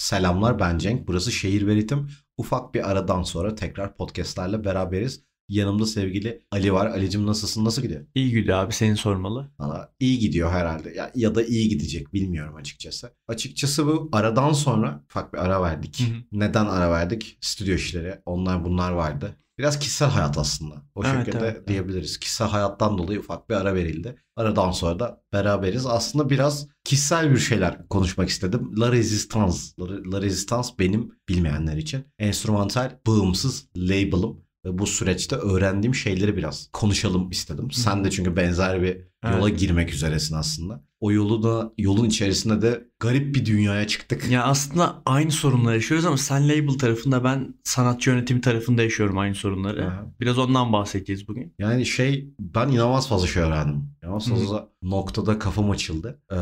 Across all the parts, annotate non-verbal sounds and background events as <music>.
Selamlar ben Cenk. Burası Şehir Veritim. Ufak bir aradan sonra tekrar podcastlerle beraberiz. Yanımda sevgili Ali var. Ali'cim nasılsın? Nasıl gidiyor? İyi gidiyor abi. Seni sormalı. Valla iyi gidiyor herhalde. Ya, ya da iyi gidecek. Bilmiyorum açıkçası. Açıkçası bu aradan sonra ufak bir ara verdik. Hı hı. Neden ara verdik? Stüdyo işleri. Onlar bunlar vardı. Biraz kişisel hayat aslında. O evet, şekilde evet, diyebiliriz. Evet. Kişisel hayattan dolayı ufak bir ara verildi. Aradan sonra da beraberiz. Aslında biraz kişisel bir şeyler konuşmak istedim. La Resistance. La, Resistance benim bilmeyenler için enstrümantal bağımsız label'ım bu süreçte öğrendiğim şeyleri biraz konuşalım istedim. Sen de çünkü benzer bir yola evet. girmek üzeresin aslında. O yolu da yolun içerisinde de garip bir dünyaya çıktık. Ya aslında aynı sorunları yaşıyoruz ama sen label tarafında ben sanatçı yönetimi tarafında yaşıyorum aynı sorunları. Aha. Biraz ondan bahsedeceğiz bugün. Yani şey ben inanılmaz fazla şey öğrendim. İnanılmaz fazla noktada kafam açıldı. Ee,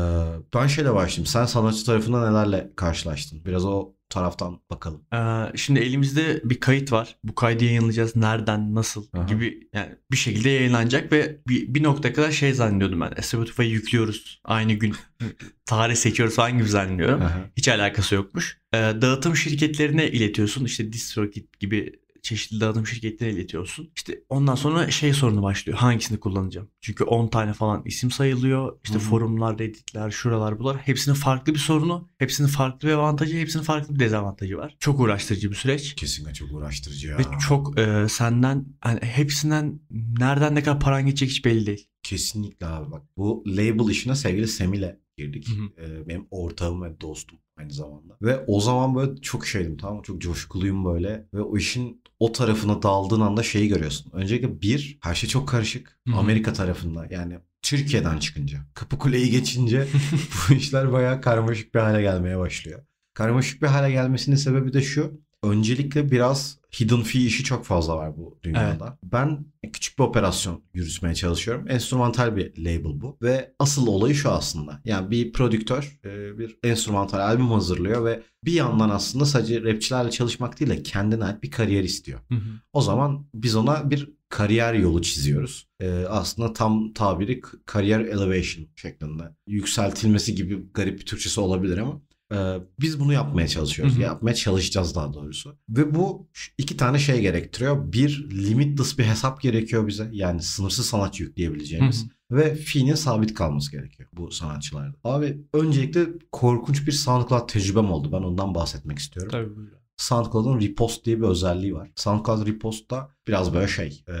ben şeyle başlayayım. Sen sanatçı tarafında nelerle karşılaştın? Biraz o taraftan bakalım? Ee, şimdi elimizde bir kayıt var. Bu kaydı yayınlayacağız. Nereden, nasıl Aha. gibi yani bir şekilde yayınlanacak ve bir, bir noktaya kadar şey zannediyordum ben. Spotify'a yüklüyoruz. Aynı gün <laughs> tarih seçiyoruz falan gibi zannediyorum. Aha. Hiç alakası yokmuş. Ee, dağıtım şirketlerine iletiyorsun. İşte DistroKid gibi çeşitli dağıtım şirketine iletiyorsun. İşte ondan sonra şey sorunu başlıyor. Hangisini kullanacağım? Çünkü 10 tane falan isim sayılıyor. İşte Hı-hı. forumlar, redditler, şuralar bular. Hepsinin farklı bir sorunu, hepsinin farklı bir avantajı, hepsinin farklı bir dezavantajı var. Çok uğraştırıcı bir süreç. Kesinlikle çok uğraştırıcı ya. Ve çok e, senden hani hepsinden nereden ne kadar paran geçecek hiç belli değil. Kesinlikle abi bak. Bu label işine sevgili Semile girdik. Hı e, Benim ortağım ve dostum aynı zamanda. Ve o zaman böyle çok şeydim tamam mı? Çok coşkuluyum böyle. Ve o işin o tarafına daldığın anda şeyi görüyorsun. Öncelikle bir, her şey çok karışık. hı Amerika tarafında yani Türkiye'den çıkınca, kapı kuleyi geçince <laughs> bu işler bayağı karmaşık bir hale gelmeye başlıyor. Karmaşık bir hale gelmesinin sebebi de şu. Öncelikle biraz hidden fee işi çok fazla var bu dünyada. Evet. Ben küçük bir operasyon yürütmeye çalışıyorum. Enstrümantal bir label bu ve asıl olayı şu aslında. Yani bir prodüktör e, bir enstrümantal albüm hazırlıyor ve bir yandan aslında sadece rapçilerle çalışmak değil de kendine ait bir kariyer istiyor. Hı hı. O zaman biz ona bir kariyer yolu çiziyoruz. Ee, aslında tam tabiri kariyer elevation şeklinde. Yükseltilmesi gibi garip bir Türkçesi olabilir ama ee, biz bunu yapmaya çalışıyoruz. Hı hı. Yapmaya çalışacağız daha doğrusu. Ve bu iki tane şey gerektiriyor. Bir, limitless bir hesap gerekiyor bize. Yani sınırsız sanat yükleyebileceğimiz. Hı hı ve fiinin sabit kalması gerekiyor bu sanatçılarda. Abi öncelikle korkunç bir SoundCloud tecrübem oldu. Ben ondan bahsetmek istiyorum. Tabii buyurun. SoundCloud'un repost diye bir özelliği var. SoundCloud repost da biraz böyle şey. E,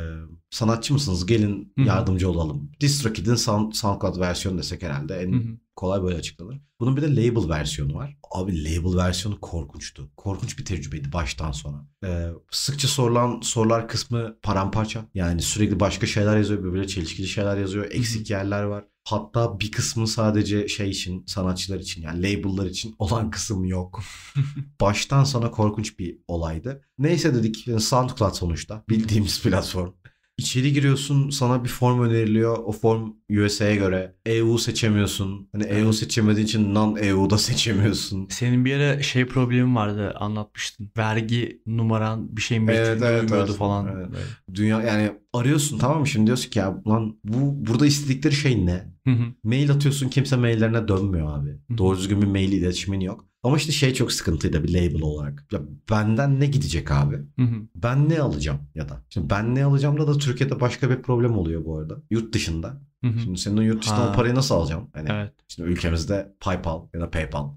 sanatçı mısınız? Gelin yardımcı olalım. DistroKid'in Sound, SoundCloud versiyonu desek herhalde en kolay böyle açıklanır. Bunun bir de label versiyonu var. Abi label versiyonu korkunçtu. Korkunç bir tecrübeydi baştan sona. E, sıkça sorulan sorular kısmı paramparça. Yani sürekli başka şeyler yazıyor. böyle çelişkili şeyler yazıyor. Eksik yerler var. Hatta bir kısmı sadece şey için, sanatçılar için yani label'lar için <laughs> olan kısım yok. <laughs> Baştan sona korkunç bir olaydı. Neyse dedik SoundCloud sonuçta bildiğimiz platform. İçeri giriyorsun sana bir form öneriliyor. O form USA'ya göre. EU seçemiyorsun. Hani EU seçemediğin için non EU da <laughs> seçemiyorsun. Senin bir yere şey problemi vardı anlatmıştın. Vergi numaran bir şey mi evet, evet, evet, falan. Evet, evet. Dünya yani arıyorsun tamam mı şimdi diyorsun ki ya lan bu burada istedikleri şey ne? Hı hı. Mail atıyorsun kimse maillerine dönmüyor abi. Hı hı. Doğru düzgün bir mail iletişimin yok. Ama işte şey çok sıkıntıydı bir label olarak. Ya benden ne gidecek abi? Hı hı. Ben ne alacağım ya da? Şimdi ben ne alacağım da da Türkiye'de başka bir problem oluyor bu arada. Yurt dışında. Hı hı. Şimdi senin o yurt dışında ha. o parayı nasıl alacağım? Hani evet. Şimdi ülkemizde PayPal ya da PayPal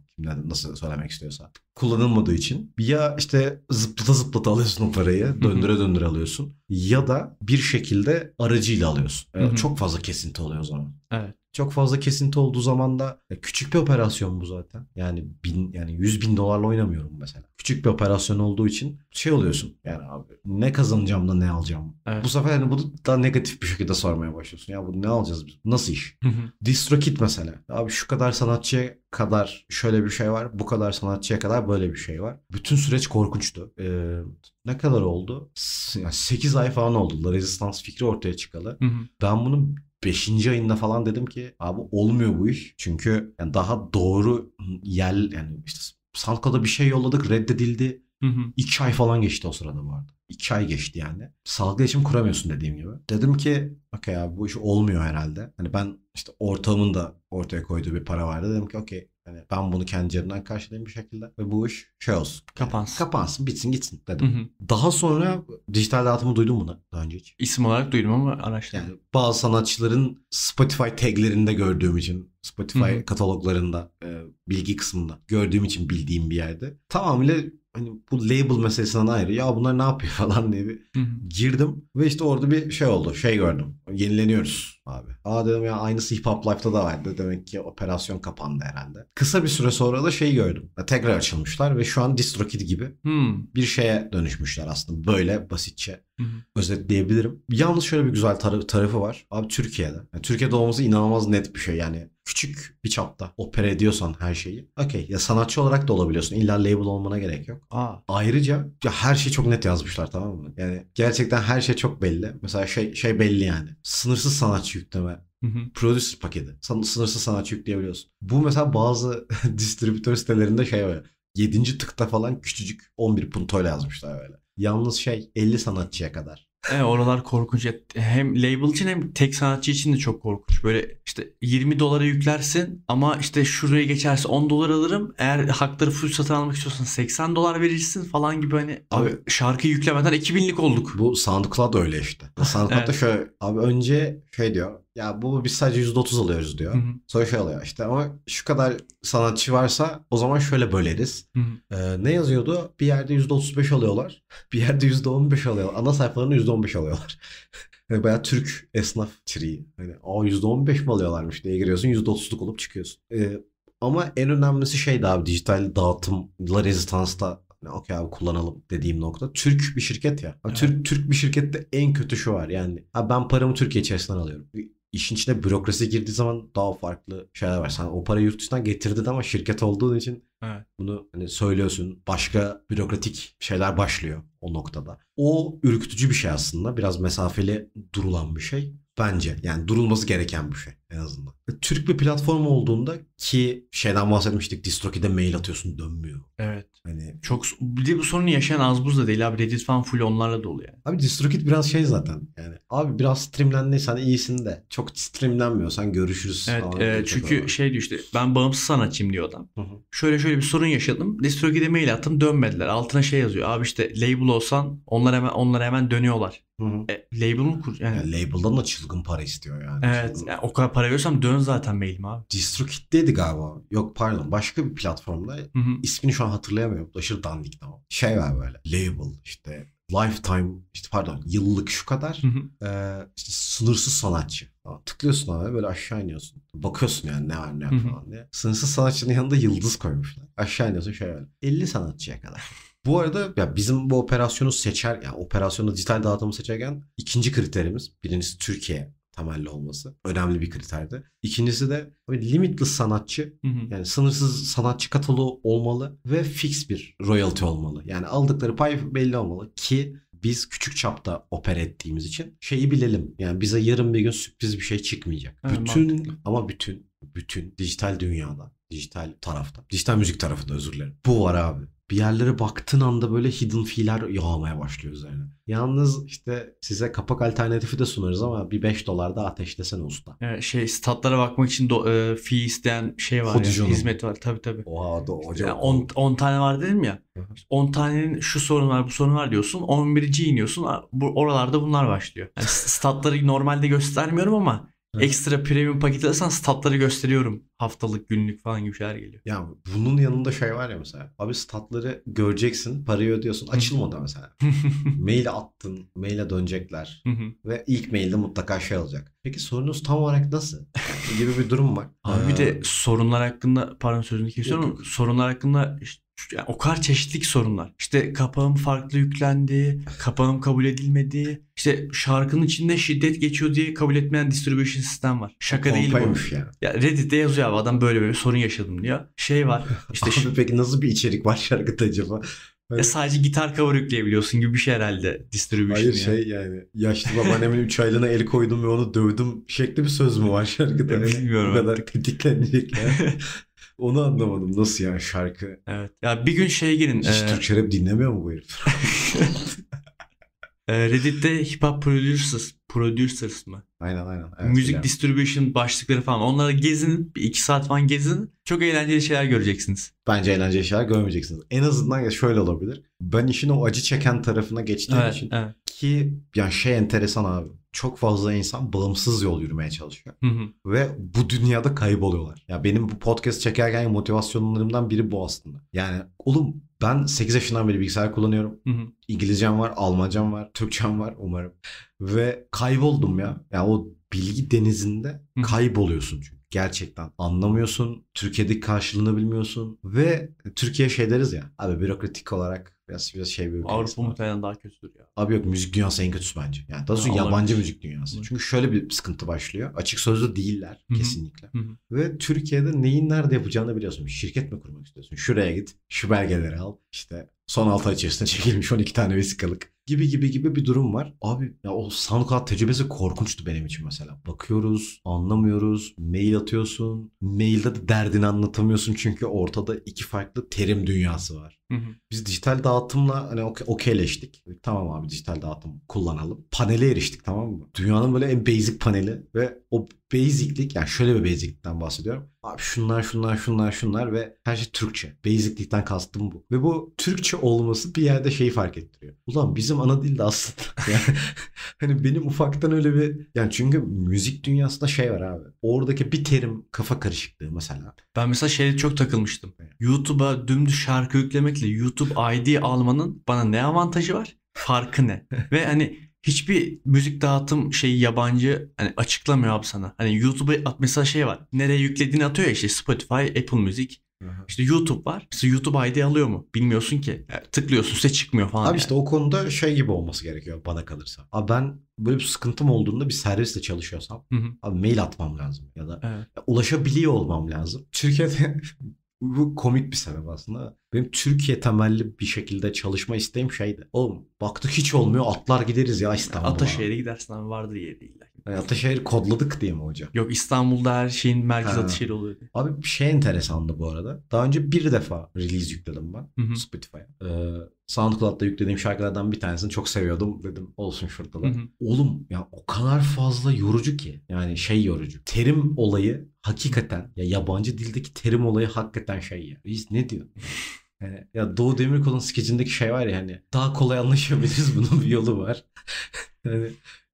nasıl söylemek istiyorsa kullanılmadığı için ya işte zıplata zıplata alıyorsun o parayı döndüre döndüre alıyorsun ya da bir şekilde aracıyla alıyorsun. Yani e, çok fazla kesinti oluyor o zaman. Evet. Çok fazla kesinti olduğu zaman da e, küçük bir operasyon bu zaten. Yani bin yani 100 bin dolarla oynamıyorum mesela. Küçük bir operasyon olduğu için şey oluyorsun. Yani abi ne kazanacağım da ne alacağım. Evet. Bu sefer hani bunu daha negatif bir şekilde sormaya başlıyorsun. Ya bunu ne alacağız biz? Nasıl iş? DistroKid mesela. Abi şu kadar sanatçıya kadar şöyle bir şey var, bu kadar sanatçıya kadar böyle bir şey var. Bütün süreç korkunçtu. Ee, ne kadar oldu? Yani 8 ay falan oldu La fikri ortaya çıkalı. Hı hı. Ben bunun 5. ayında falan dedim ki abi olmuyor bu iş. Çünkü yani daha doğru yer yani işte SoundCloud'a bir şey yolladık reddedildi. Hı hı. İki ay falan geçti o sırada vardı. İki ay geçti yani. Sağlıklı iletişim kuramıyorsun dediğim gibi. Dedim ki okey abi bu iş olmuyor herhalde. Hani ben işte ortağımın da ortaya koyduğu bir para vardı. Dedim ki okey Hani ben bunu kendi cebimden karşılayayım bir şekilde ve bu iş şey olsun. Kapansın. Kapansın, bitsin, gitsin dedim. Hı hı. Daha sonra dijital dağıtımı duydun mu daha önce hiç? İsim olarak duydum ama araştırdım. Yani bazı sanatçıların Spotify taglerinde gördüğüm için Spotify Hı-hı. kataloglarında e, bilgi kısmında gördüğüm için bildiğim bir yerde. Tamamıyla hani bu label meselesinden ayrı ya bunlar ne yapıyor <laughs> falan diye bir Hı-hı. girdim ve işte orada bir şey oldu şey gördüm yenileniyoruz abi. Aa dedim ya aynısı Hip Hop Life'da da vardı demek ki operasyon kapandı herhalde. Kısa bir süre sonra da şey gördüm tekrar açılmışlar ve şu an DistroKid gibi Hı-hı. bir şeye dönüşmüşler aslında böyle basitçe. Hı-hı. özetleyebilirim. Yalnız şöyle bir güzel tar- tarafı var. Abi Türkiye'de. Yani Türkiye'de olması inanılmaz net bir şey. Yani küçük bir çapta opera ediyorsan her şeyi. Okey ya sanatçı olarak da olabiliyorsun. İlla label olmana gerek yok. Aa. Ayrıca ya her şey çok net yazmışlar tamam mı? Yani gerçekten her şey çok belli. Mesela şey, şey belli yani. Sınırsız sanatçı yükleme Producer paketi. San, sınırsız sanatçı yükleyebiliyorsun. Bu mesela bazı <laughs> distribütör sitelerinde şey var. 7. tıkta falan küçücük 11 puntoyla yazmışlar böyle. Yalnız şey 50 sanatçıya kadar e, oralar korkunç. E, hem label için hem tek sanatçı için de çok korkunç. Böyle işte 20 dolara yüklersin ama işte şuraya geçerse 10 dolar alırım. Eğer hakları full satın almak istiyorsan 80 dolar verirsin falan gibi hani abi, şarkı şarkıyı yüklemeden 2000'lik olduk. Bu SoundCloud öyle işte. <laughs> SoundCloud'da evet. şöyle abi önce şey diyor ya bu biz sadece yüzde otuz alıyoruz diyor. Hı hı. Sonra şey alıyor işte ama şu kadar sanatçı varsa o zaman şöyle böleriz. Ee, ne yazıyordu? Bir yerde yüzde otuz beş alıyorlar. Bir yerde yüzde on beş alıyorlar. Ana sayfalarını beş alıyorlar. yani <laughs> bayağı Türk esnaf triği. Hani o yüzde on beş mi alıyorlarmış diye giriyorsun Yüzde otuzluk olup çıkıyorsun. Ee, ama en önemlisi şey daha abi dijital dağıtımla rezistansta yani okey abi kullanalım dediğim nokta. Türk bir şirket ya. Evet. Türk Türk bir şirkette en kötü şu var yani. Abi ben paramı Türkiye içerisinden alıyorum işin içine bürokrasi girdiği zaman daha farklı şeyler var. Sen o parayı yurt dışından getirdin ama şirket olduğun için evet. bunu hani söylüyorsun. Başka bürokratik şeyler başlıyor o noktada. O ürkütücü bir şey aslında. Biraz mesafeli durulan bir şey. Bence yani durulması gereken bir şey en azından. Türk bir platform olduğunda ki şeyden bahsetmiştik DistroKid'e mail atıyorsun dönmüyor. Evet. Hani çok bir de bu sorunu yaşayan az buz da değil abi Reddit falan full onlarla dolu yani. Abi DistroKid biraz şey zaten yani abi biraz streamlendiysen iyisin de çok streamlenmiyorsan görüşürüz. Evet e, çünkü falan. şey diyor işte ben bağımsız sanatçıyım diyor adam. Hı hı. Şöyle şöyle bir sorun yaşadım DistroKid'e mail attım dönmediler altına şey yazıyor abi işte label olsan onlar hemen onlar hemen dönüyorlar. Hı hı. E, label mı kur yani? yani label'dan da çılgın para istiyor yani. Evet yani o kadar para para veriyorsam dön zaten mailim abi. DistroKid'deydi galiba. Yok pardon başka bir platformda. Hı hı. İsmini şu an hatırlayamıyorum. Aşırı dandikti ama. Şey var böyle. Label işte lifetime işte pardon yıllık şu kadar hı hı. E, işte sınırsız sanatçı. Tıklıyorsun abi böyle aşağı iniyorsun. Bakıyorsun yani ne var ne var falan diye. Sınırsız sanatçının yanında yıldız koymuşlar. Aşağı iniyorsun şöyle 50 sanatçıya kadar. Bu arada ya bizim bu operasyonu seçer, yani operasyonu dijital dağıtımı seçerken ikinci kriterimiz birincisi Türkiye temelli olması önemli bir kriterdi. İkincisi de abi limitless sanatçı hı hı. yani sınırsız sanatçı kataloğu olmalı ve fix bir royalty olmalı. Yani aldıkları pay belli olmalı ki biz küçük çapta oper ettiğimiz için şeyi bilelim. Yani bize yarın bir gün sürpriz bir şey çıkmayacak. Evet, bütün mantıklı. ama bütün bütün dijital dünyada Dijital tarafta. Dijital müzik tarafında özür dilerim. Bu var abi. Bir yerlere baktığın anda böyle hidden fiiller yağmaya başlıyor üzerine. Yalnız işte size kapak alternatifi de sunarız ama bir 5 dolar da ateşlesene usta. Evet, şey statlara bakmak için do, e, fee isteyen şey var Hadi ya, hizmet var tabi tabi. Oha da hocam. 10 yani on, tane var dedim ya. 10 tanenin şu sorun var bu sorun var diyorsun. 11. iniyorsun. Bu, oralarda bunlar başlıyor. Yani statları normalde göstermiyorum ama Ekstra premium paket alırsan statları gösteriyorum. Haftalık, günlük falan gibi şeyler geliyor. Ya bunun yanında şey var ya mesela. Abi statları göreceksin, parayı ödüyorsun. Açılmadı mesela. <laughs> mail attın, maile dönecekler. Ve ilk mailde mutlaka şey olacak. Peki sorunuz tam olarak nasıl? gibi bir durum var. Abi bir de sorunlar hakkında, pardon sözünü kesiyorum. Sorunlar hakkında işte yani o kadar çeşitlik sorunlar. İşte kapağım farklı yüklendi, kapağım kabul edilmedi. İşte şarkının içinde şiddet geçiyor diye kabul etmeyen distribution sistem var. Şaka Kompaymış değil bu. Yani. Ya Reddit'te yazıyor abi adam böyle böyle sorun yaşadım diyor. Şey var. <laughs> İşte abi şu... peki nasıl bir içerik var şarkıda acaba? Hani... Ya sadece gitar cover yükleyebiliyorsun gibi bir şey herhalde distribution. Hayır yani. şey yani yaşlı babaannemin 3 aylığına el koydum ve onu dövdüm şekli bir söz mü var şarkıda? Bilmiyorum. Bu kadar kritiklenecek yani. <laughs> Onu anlamadım. Nasıl yani şarkı? Evet. Ya bir gün şey girin. Hiç e... Türkçe rap dinlemiyor mu bu herif? <laughs> E, Reddit'te Hip Hop Producers Producers mı? Aynen aynen. Evet, Müzik biliyorum. distribution başlıkları falan. Onlara gezin. Bir iki saat falan gezin. Çok eğlenceli şeyler göreceksiniz. Bence eğlenceli şeyler görmeyeceksiniz. En azından şöyle olabilir. Ben işin o acı çeken tarafına geçtiğim evet, için evet. ki ya şey enteresan abi. Çok fazla insan bağımsız yol yürümeye çalışıyor. Hı hı. Ve bu dünyada kayboluyorlar. Ya benim bu podcast çekerken motivasyonlarımdan biri bu aslında. Yani oğlum ben 8 yaşından beri bilgisayar kullanıyorum. Hı hı. İngilizcem var, Almancam var, Türkçem var umarım. Ve kayboldum ya. Ya yani o bilgi denizinde kayboluyorsun çünkü gerçekten anlamıyorsun. Türkiye'deki karşılığını bilmiyorsun ve Türkiye şey deriz ya abi bürokratik olarak biraz biraz şey bir Avrupa muhtemelen daha kötüdür ya. Abi yok müzik dünyası en kötüsü bence. Yani daha doğrusu ya, yabancı müzik dünyası. Olabilir. Çünkü şöyle bir sıkıntı başlıyor. Açık sözlü değiller Hı-hı. kesinlikle. Hı-hı. Ve Türkiye'de neyin nerede yapacağını biliyorsun. Şirket mi kurmak istiyorsun? Şuraya git, şu belgeleri al. İşte Son 6 ay içerisinde <laughs> çekilmiş 12 tane vesikalık gibi gibi gibi bir durum var. Abi ya o SoundCloud tecrübesi korkunçtu benim için mesela. Bakıyoruz, anlamıyoruz, mail atıyorsun. Mailde de derdini anlatamıyorsun çünkü ortada iki farklı terim dünyası var. Hı Biz dijital dağıtımla hani okeyleştik. tamam abi dijital dağıtım kullanalım. Panele eriştik tamam mı? Dünyanın böyle en basic paneli ve o basiclik yani şöyle bir basiclikten bahsediyorum. Abi şunlar şunlar şunlar şunlar ve her şey Türkçe. Basiclikten kastım bu. Ve bu Türkçe olması bir yerde şeyi fark ettiriyor. Ulan bizim ana dil de aslında. <laughs> Yani, hani benim ufaktan öyle bir yani çünkü müzik dünyasında şey var abi. Oradaki bir terim kafa karışıklığı mesela. Ben mesela şeye çok takılmıştım. YouTube'a dümdüz şarkı yüklemek kesinlikle YouTube ID almanın bana ne avantajı var? Farkı ne? <laughs> Ve hani hiçbir müzik dağıtım şeyi yabancı hani açıklamıyor abi sana. Hani YouTube'a mesela şey var. Nereye yüklediğini atıyor ya işte Spotify, Apple Music. İşte YouTube var. İşte YouTube ID alıyor mu? Bilmiyorsun ki. Yani tıklıyorsun size çıkmıyor falan. Abi yani. işte o konuda şey gibi olması gerekiyor bana kalırsa. Abi ben böyle bir sıkıntım olduğunda bir servisle çalışıyorsam hı hı. abi mail atmam lazım ya da evet. ulaşabiliyor olmam lazım. Türkiye'de bu komik bir sebep aslında. Benim Türkiye temelli bir şekilde çalışma isteğim şeydi. Oğlum baktık hiç olmuyor atlar gideriz ya İstanbul'a. Ataşehir'e gidersin abi vardı yeri illa. Ataşehir kodladık diye mi hocam? Yok İstanbul'da her şeyin merkez ha. Ataşehir oluyor. Abi bir şey enteresandı bu arada. Daha önce bir defa release yükledim ben Spotify'a. Ee, SoundCloud'da yüklediğim şarkılardan bir tanesini çok seviyordum. Dedim olsun şurada da. Oğlum ya o kadar fazla yorucu ki. Yani şey yorucu. Terim olayı hakikaten ya yabancı dildeki terim olayı hakikaten şey ya. Biz ne diyor? <laughs> Yani, ya Doğu Demirkol'un skecindeki şey var ya hani daha kolay anlaşabiliriz bunun bir yolu var. <laughs> yani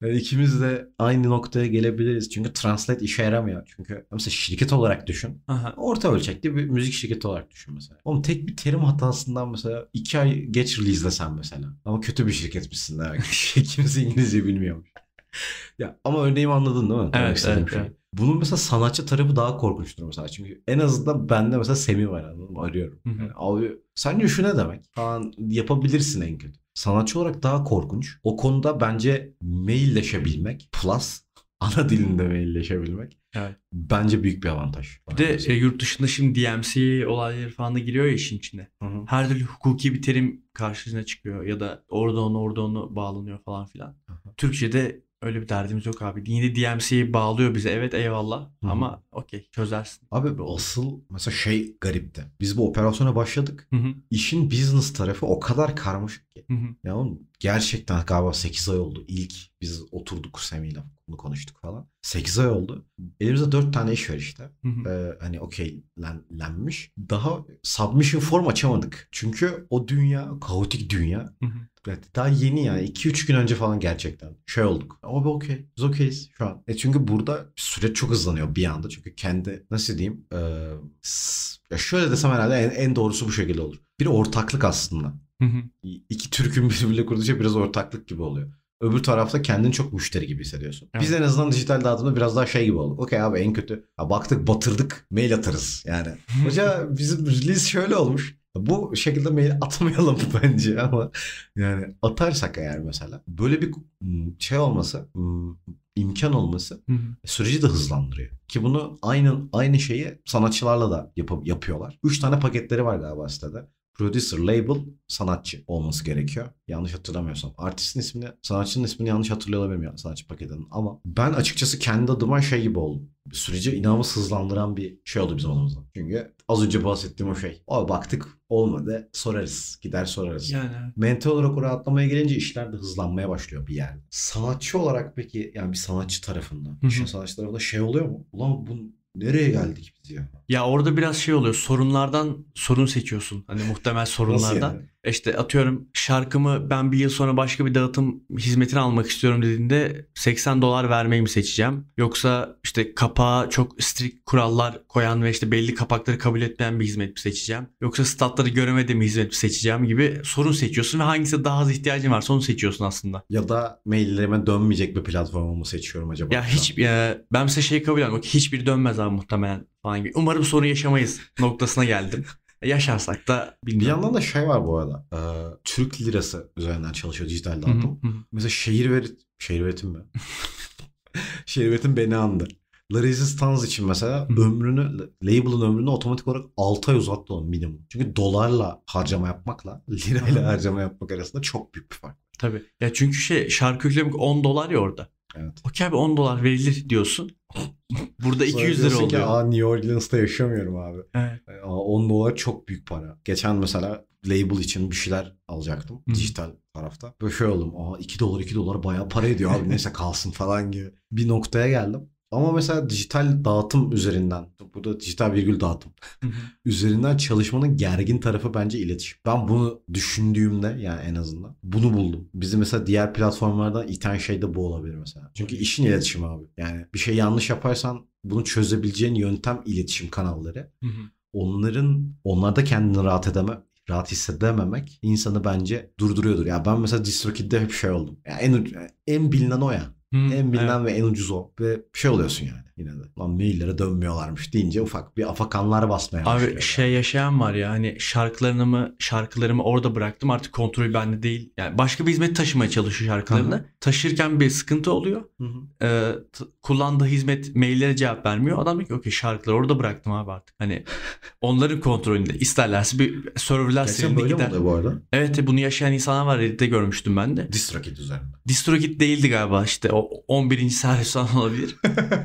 İkimiz de aynı noktaya gelebiliriz. Çünkü translate işe yaramıyor. Çünkü mesela şirket olarak düşün. Aha. Orta ölçekli bir müzik şirketi olarak düşün mesela. Oğlum tek bir terim hatasından mesela iki ay geç release'lesen mesela. Ama kötü bir şirketmişsin demek. <laughs> Kimse İngilizce bilmiyormuş. ya ama örneğimi anladın değil mi? Evet, evet, şey. evet. Bunun mesela sanatçı tarafı daha korkunçtur mesela. Çünkü en azından bende mesela Semi var anladın mı? Arıyorum. Yani, abi sence şu ne demek? Falan yapabilirsin en kötü sanatçı olarak daha korkunç. O konuda bence mailleşebilmek plus <laughs> ana dilinde mailleşebilmek evet. bence büyük bir avantaj. Bir de e, yurt dışında şimdi DMC olayları falan da giriyor ya işin içine. Hı-hı. Her türlü hukuki bir terim karşısına çıkıyor ya da orada onu orada onu bağlanıyor falan filan. Hı-hı. Türkçe'de öyle bir derdimiz yok abi. Yine DMC'yi bağlıyor bize. Evet eyvallah Hı-hı. ama okey çözersin. Abi bu asıl mesela şey garipti. Biz bu operasyona başladık. Hı-hı. İşin business tarafı o kadar karmaşık Hı hı. Ya oğlum gerçekten galiba 8 ay oldu. İlk biz oturduk Semih'le bunu konuştuk falan. 8 ay oldu. Elimizde 4 tane iş var işte. Hı hı. Ee, hani okeylenmiş. Daha submission form açamadık. Çünkü o dünya kaotik dünya. Hı hı. daha yeni yani 2-3 gün önce falan gerçekten şey olduk. Ama bir okey. Biz okeyiz şu an. E çünkü burada süreç çok hızlanıyor bir anda. Çünkü kendi nasıl diyeyim e, ya şöyle desem herhalde en, en doğrusu bu şekilde olur. Bir ortaklık aslında. İki Türk'ün <laughs> birbiriyle kurduğu şey biraz ortaklık gibi oluyor. Öbür tarafta kendini çok müşteri gibi hissediyorsun. Evet. Biz en azından dijital dağıtımda biraz daha şey gibi olduk. Okey abi en kötü. Ha baktık batırdık mail atarız yani. Hoca bizim release şöyle olmuş. Bu şekilde mail atmayalım <laughs> bence ama yani atarsak eğer mesela böyle bir şey olması imkan olması e, süreci de hızlandırıyor. Ki bunu aynı aynı şeyi sanatçılarla da yap, yapıyorlar. Üç tane paketleri var galiba sitede. Producer, label, sanatçı olması gerekiyor. Yanlış hatırlamıyorsam. Artistin ismini, sanatçının ismini yanlış hatırlıyor olabilirim ya sanatçı paketinin. Ama ben açıkçası kendi adıma şey gibi oldum. Süreci inanılmaz hızlandıran bir şey oldu bizim adımızdan. Çünkü az önce bahsettiğim o şey. Abi baktık olmadı sorarız. Gider sorarız. Yani. Mental olarak oraya atlamaya gelince işler de hızlanmaya başlıyor bir yani. Sanatçı olarak peki yani bir sanatçı tarafından, işin sanatçı tarafında şey oluyor mu? Ulan bu nereye geldik istiyor. Ya orada biraz şey oluyor. Sorunlardan sorun seçiyorsun. Hani muhtemel sorunlardan. yani? İşte atıyorum şarkımı ben bir yıl sonra başka bir dağıtım hizmetini almak istiyorum dediğinde 80 dolar vermeyi mi seçeceğim? Yoksa işte kapağa çok strict kurallar koyan ve işte belli kapakları kabul etmeyen bir hizmet mi seçeceğim? Yoksa statları göremediğim bir hizmet mi seçeceğim gibi sorun seçiyorsun ve hangisi daha az ihtiyacın varsa onu seçiyorsun aslında. Ya da maillerime dönmeyecek bir platformu mu seçiyorum acaba? Ya hiç ya ben mesela şey kabul ediyorum. Hiçbir dönmez abi muhtemelen falan gibi. Umarım sorun yaşamayız noktasına geldim. <laughs> Yaşarsak da bilmiyorum. Bir yandan da şey var bu arada. E, Türk lirası üzerinden çalışıyor dijital dağıtım. Mesela şehir veri... Şehir üretim mi? <laughs> şehir üretim beni andı. La Resistance için mesela ömrünü, label'ın ömrünü otomatik olarak 6 ay uzattı onun minimum. Çünkü dolarla harcama yapmakla lirayla harcama yapmak arasında çok büyük bir fark. Tabii. Ya çünkü şey şarkı yüklemek 10 dolar ya orada. Evet. Okey abi 10 dolar verilir diyorsun. Burada 200 lira oluyor. Ki, Aa, New Orleans'ta yaşamıyorum abi. Evet. E, Aa, 10 dolar çok büyük para. Geçen mesela label için bir şeyler alacaktım. Hı. Dijital tarafta. Böyle şey oldum. Aa 2 dolar 2 dolar bayağı para ediyor abi neyse kalsın falan gibi. Bir noktaya geldim. Ama mesela dijital dağıtım üzerinden, bu da dijital virgül dağıtım <laughs> üzerinden çalışmanın gergin tarafı bence iletişim. Ben bunu düşündüğümde yani en azından bunu buldum. Bizi mesela diğer platformlardan iten şey de bu olabilir mesela. Çünkü işin iletişimi abi. Yani bir şey yanlış yaparsan bunu çözebileceğin yöntem iletişim kanalları. Onların onlarda kendini rahat edeme rahat hissedememek insanı bence durduruyordur. Ya ben mesela DistroKid'de hep şey oldum. Ya en en bilinen o ya. Hmm, en bilinen evet. ve en ucuz o. Ve şey oluyorsun yani yine de. Lan maillere dönmüyorlarmış deyince ufak bir afakanlar basmaya Abi başlıyor. şey yaşayan var ya hani şarkılarımı şarkılarımı orada bıraktım artık kontrol bende değil. Yani başka bir hizmet taşımaya çalışıyor şarkılarını. Hı-hı. Taşırken bir sıkıntı oluyor. Ee, t- kullandığı hizmet maillere cevap vermiyor. Adam diyor ki okey şarkıları orada bıraktım abi artık. Hani <laughs> onların kontrolünde isterlerse bir serverler böyle gider. Gerçekten bu arada? Evet e, bunu yaşayan insanlar var Reddit'te görmüştüm ben de. Distrokit üzerinde. Distrokit değildi galiba işte o 11. servis falan olabilir. <laughs>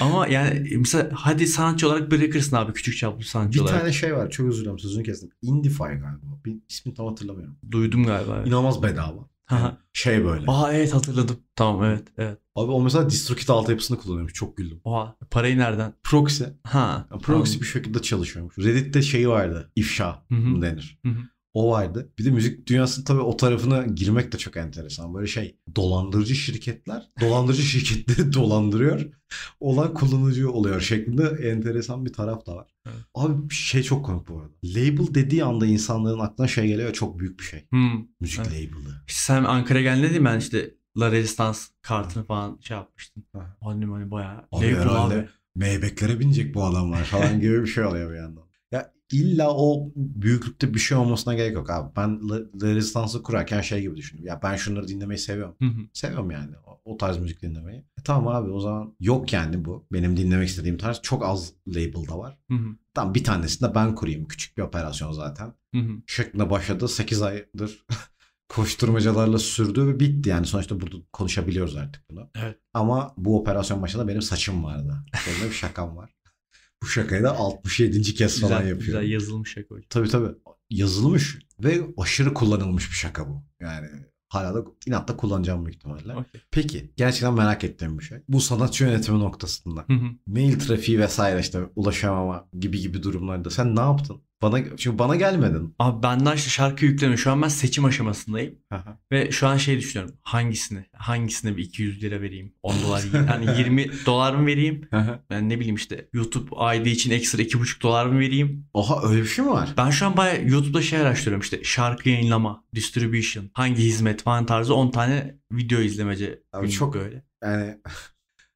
Ama yani mesela hadi sanatçı olarak bırakırsın abi küçük çaplı sanatçı bir olarak. Bir tane şey var çok özür dilerim sözünü kestim. Indify galiba. Bir ismini tam hatırlamıyorum. Duydum galiba. Evet. İnanılmaz bedava. Yani şey böyle. Aa evet hatırladım. Tamam evet evet. Abi o mesela DistroKit altyapısını kullanıyormuş. Çok güldüm. Oha parayı nereden? Proxy. Ha. proxy tamam. bir şekilde çalışıyormuş. Reddit'te şey vardı. İfşa Hı-hı. denir. Hı-hı. O vardı. Bir de müzik dünyasının tabii o tarafına girmek de çok enteresan. Böyle şey dolandırıcı şirketler dolandırıcı <laughs> şirketleri dolandırıyor. Olan kullanıcı oluyor şeklinde enteresan bir taraf da var. Evet. Abi şey çok komik bu arada. Label dediği anda insanların aklına şey geliyor çok büyük bir şey. Hmm. Müzik evet. label'ı. İşte sen Ankara'ya geldiğinde değil mi? Ben işte La Resistance kartını falan şey yapmıştım. Annem hani bayağı abi label abi. Meybeklere binecek bu adamlar falan gibi bir şey oluyor bir yandan illa o büyüklükte bir şey olmasına gerek yok abi. Ben rezistansı kurarken şey gibi düşündüm. Ya ben şunları dinlemeyi seviyorum. seviyorum yani o, o tarz müzik dinlemeyi. E, tamam abi o zaman yok yani bu. Benim dinlemek istediğim tarz çok az label'da var. Hı Tamam bir tanesini de ben kurayım. Küçük bir operasyon zaten. Hı Şeklinde başladı. 8 aydır <laughs> koşturmacalarla sürdü ve bitti yani sonuçta burada konuşabiliyoruz artık bunu. Evet. Ama bu operasyon başında benim saçım vardı. Benim bir şakam var. Bu şakayı da 67. kez güzel, falan yapıyor. Güzel yazılmış şaka hocam. Tabii tabii. Yazılmış ve aşırı kullanılmış bir şaka bu. Yani hala da inatla kullanacağım büyük ihtimalle. Okay. Peki gerçekten merak ettiğim bir şey. Bu sanatçı yönetimi noktasında mail trafiği vesaire işte ulaşamama gibi gibi durumlarda sen ne yaptın? Bana çünkü bana gelmedin. Abi benden şu şarkı yükleme. Şu an ben seçim aşamasındayım. Aha. Ve şu an şey düşünüyorum. Hangisini? Hangisine bir 200 lira vereyim? 10 dolar yani 20 <laughs> dolar mı vereyim? Aha. ben ne bileyim işte YouTube ID için ekstra 2,5 dolar mı vereyim? Oha öyle bir şey mi var? Ben şu an baya YouTube'da şey araştırıyorum işte şarkı yayınlama, distribution, hangi hizmet falan tarzı 10 tane video izlemece. Abi çok öyle. Yani <laughs>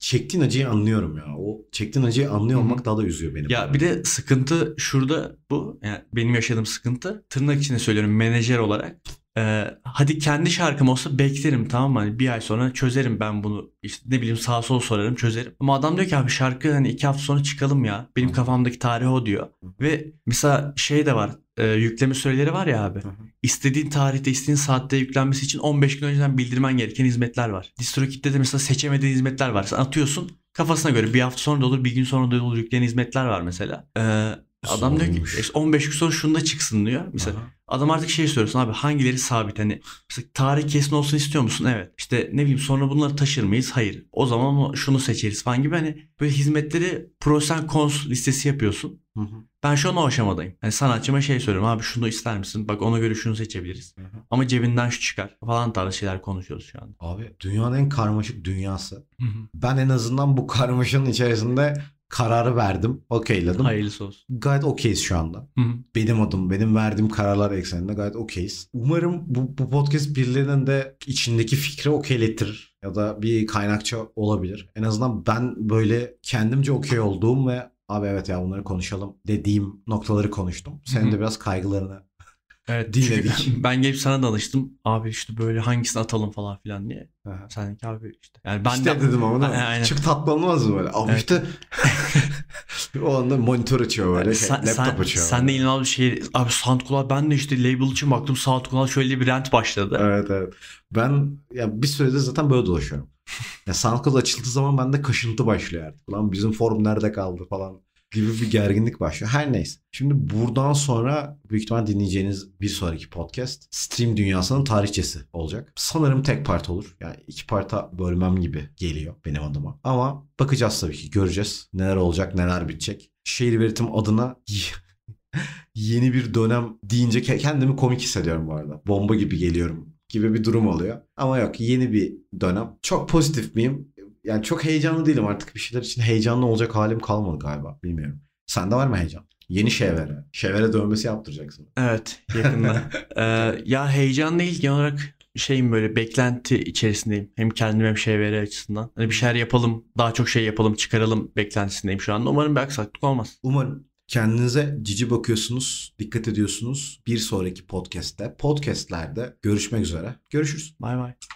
çektiğin acıyı anlıyorum ya. O çektiğin acıyı anlıyor olmak daha da üzüyor beni. Ya bir de sıkıntı şurada bu. Yani benim yaşadığım sıkıntı tırnak içinde söylüyorum menajer olarak e, hadi kendi şarkım olsa beklerim tamam mı? Hani bir ay sonra çözerim ben bunu. İşte ne bileyim sağa sola sorarım çözerim. Ama adam diyor ki abi şarkı hani iki hafta sonra çıkalım ya. Benim kafamdaki tarih o diyor. Ve mesela şey de var. E, yükleme süreleri var ya abi. İstediğin tarihte, istediğin saatte yüklenmesi için 15 gün önceden bildirmen gereken hizmetler var. DistroKid'de de mesela seçemediğin hizmetler var. Sen atıyorsun kafasına göre bir hafta sonra da olur, bir gün sonra da olur yükleyen hizmetler var mesela. Ee, Adam Sormuş. diyor ki 15 gün sonra şunda çıksın diyor. Mesela Aha. Adam artık şey soruyorsun abi hangileri sabit hani mesela tarih kesin olsun istiyor musun? Evet. İşte ne bileyim sonra bunları taşır mıyız? Hayır. O zaman şunu seçeriz falan gibi hani böyle hizmetleri prosen and listesi yapıyorsun. Hı hı. Ben şu an o aşamadayım. Yani sanatçıma şey söylüyorum abi şunu ister misin? Bak ona göre şunu seçebiliriz. Hı hı. Ama cebinden şu çıkar falan tarzı şeyler konuşuyoruz şu anda Abi dünyanın en karmaşık dünyası. Hı hı. Ben en azından bu karmaşanın içerisinde kararı verdim. Okeyledim. Hayırlısı olsun. Gayet okeyiz şu anda. Hı-hı. Benim adım, benim verdiğim kararlar ekseninde gayet okeyiz. Umarım bu, bu podcast birilerinin de içindeki fikri okeyletir ya da bir kaynakça olabilir. En azından ben böyle kendimce okey olduğum ve abi evet ya bunları konuşalım dediğim noktaları konuştum. Senin Hı-hı. de biraz kaygılarını Evet dinledik. Ben gelip sana danıştım. Abi işte böyle hangisini atalım falan filan diye. Aha. Sen ki abi işte. Yani ben işte de, dedim ama da, <laughs> aynen. çık tatlanmaz mı böyle? Abi evet. işte <laughs> o anda monitör açıyor böyle. Yani sen, şey, laptop sen, açıyor. Sen de inanılmaz bir şey. Abi SoundCloud ben de işte label için baktım SoundCloud şöyle bir rent başladı. Evet evet. Ben ya bir süredir zaten böyle dolaşıyorum. <laughs> ya SoundCloud açıldığı zaman bende kaşıntı başlıyor artık. Ulan bizim forum nerede kaldı falan gibi bir gerginlik başlıyor. Her neyse. Şimdi buradan sonra büyük ihtimal dinleyeceğiniz bir sonraki podcast stream dünyasının tarihçesi olacak. Sanırım tek part olur. Yani iki parta bölmem gibi geliyor benim adıma. Ama bakacağız tabii ki göreceğiz. Neler olacak neler bitecek. Şehir veritim adına <laughs> yeni bir dönem deyince kendimi komik hissediyorum bu arada. Bomba gibi geliyorum gibi bir durum oluyor. Ama yok yeni bir dönem. Çok pozitif miyim? yani çok heyecanlı değilim artık bir şeyler için heyecanlı olacak halim kalmadı galiba bilmiyorum. Sende var mı heyecan? Yeni Şevere. Şevere dövmesi yaptıracaksın. Evet yakında. <laughs> ee, ya heyecan değil genel olarak şeyim böyle beklenti içerisindeyim. Hem kendim hem Şevere açısından. Hani bir şeyler yapalım daha çok şey yapalım çıkaralım beklentisindeyim şu anda. Umarım bir aksaklık olmaz. Umarım. Kendinize cici bakıyorsunuz, dikkat ediyorsunuz. Bir sonraki podcast'te, podcast'lerde görüşmek üzere. Görüşürüz. Bay bay.